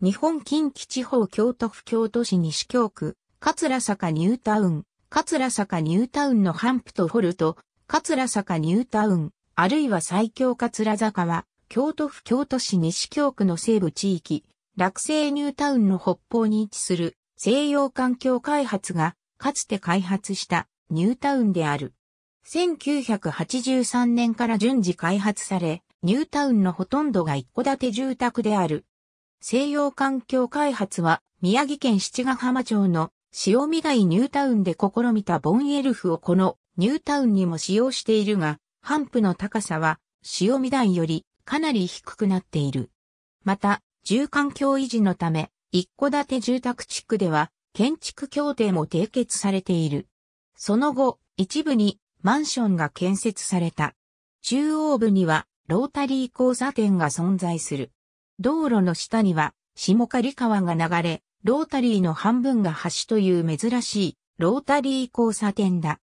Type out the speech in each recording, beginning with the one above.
日本近畿地方京都府京都市西京区、桂坂ニュータウン、桂坂ニュータウンのハンプとホルト、桂坂ニュータウン、あるいは最強桂坂は、京都府京都市西京区の西部地域、落成ニュータウンの北方に位置する西洋環境開発が、かつて開発したニュータウンである。1983年から順次開発され、ニュータウンのほとんどが一戸建て住宅である。西洋環境開発は宮城県七ヶ浜町の塩見台ニュータウンで試みたボンエルフをこのニュータウンにも使用しているが、ハンプの高さは塩見台よりかなり低くなっている。また、住環境維持のため、一戸建て住宅地区では建築協定も締結されている。その後、一部にマンションが建設された。中央部にはロータリー交差点が存在する。道路の下には、下刈川が流れ、ロータリーの半分が橋という珍しい、ロータリー交差点だ。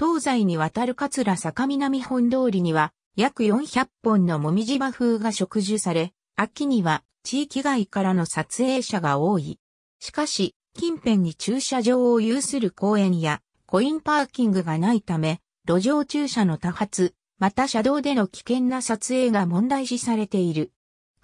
東西に渡る桂坂南本通りには、約400本のもみじ和風が植樹され、秋には地域外からの撮影者が多い。しかし、近辺に駐車場を有する公園やコインパーキングがないため、路上駐車の多発、また車道での危険な撮影が問題視されている。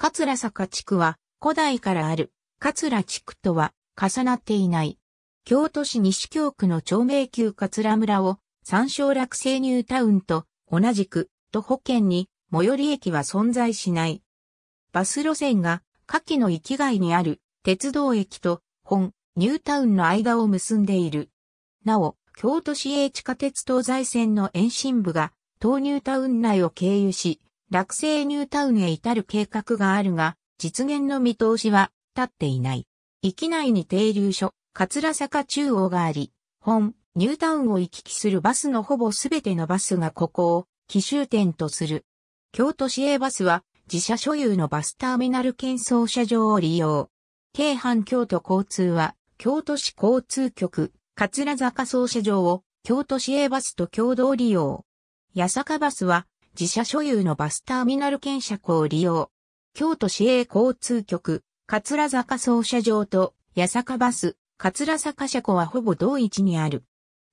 桂坂地区は古代からある桂地区とは重なっていない。京都市西京区の長命宮桂村を三省落成ニュータウンと同じく徒歩圏に最寄り駅は存在しない。バス路線が下記の域外にある鉄道駅と本ニュータウンの間を結んでいる。なお、京都市営地下鉄東西線の延伸部が東ニュータウン内を経由し、落成ニュータウンへ至る計画があるが、実現の見通しは立っていない。域内に停留所、桂坂中央があり、本、ニュータウンを行き来するバスのほぼすべてのバスがここを奇襲点とする。京都市営バスは自社所有のバスターミナル建装車場を利用。京阪京都交通は京都市交通局、桂坂総車場を京都市営バスと共同利用。八坂バスは自社所有のバスターミナル兼車庫を利用。京都市営交通局、桂坂操車場と八坂バス、桂坂車庫はほぼ同一にある。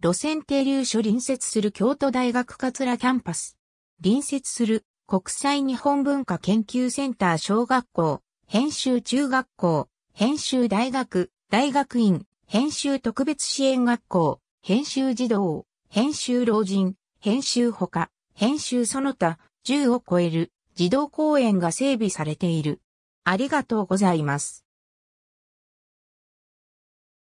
路線停留所隣接する京都大学桂キャンパス。隣接する国際日本文化研究センター小学校、編集中学校、編集大学、大学院、編集特別支援学校、編集児童、編集老人、編集ほか、編集その他10を超える児童公園が整備されている。ありがとうございます。